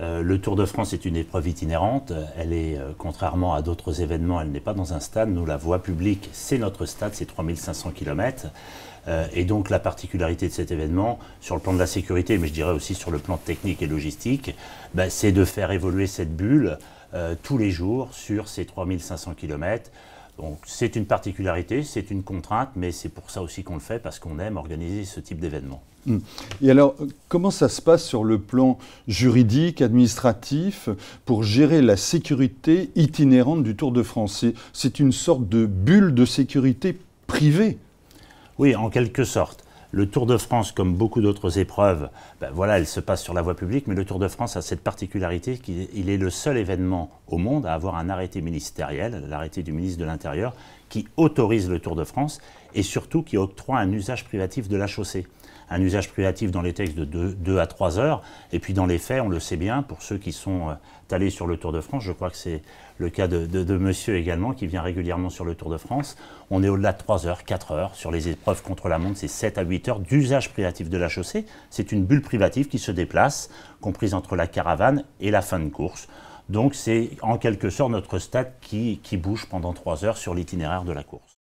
Euh, le Tour de France est une épreuve itinérante. Elle est, euh, contrairement à d'autres événements, elle n'est pas dans un stade. Nous, la voie publique, c'est notre stade, c'est 3500 km. Euh, et donc la particularité de cet événement, sur le plan de la sécurité, mais je dirais aussi sur le plan technique et logistique, bah, c'est de faire évoluer cette bulle tous les jours sur ces 3500 km. Donc c'est une particularité, c'est une contrainte, mais c'est pour ça aussi qu'on le fait, parce qu'on aime organiser ce type d'événement. Hmm. Et alors, comment ça se passe sur le plan juridique, administratif, pour gérer la sécurité itinérante du Tour de France C'est une sorte de bulle de sécurité privée. Oui, en quelque sorte. Le Tour de France, comme beaucoup d'autres épreuves, ben voilà, elle se passe sur la voie publique, mais le Tour de France a cette particularité qu'il est le seul événement au monde à avoir un arrêté ministériel, l'arrêté du ministre de l'Intérieur, qui autorise le Tour de France et surtout qui octroie un usage privatif de la chaussée. Un usage privatif dans les textes de 2, à 3 heures, et puis dans les faits, on le sait bien, pour ceux qui sont euh, allés sur le Tour de France, je crois que c'est le cas de, monsieur également, qui vient régulièrement sur le Tour de France, on est au-delà de 3 heures, 4 heures, sur les épreuves contre la montre, c'est 7 à 8 heures d'usage privatif de la chaussée, c'est une bulle privative qui se déplace, comprise entre la caravane et la fin de course. Donc c'est en quelque sorte notre stade qui, qui bouge pendant trois heures sur l'itinéraire de la course.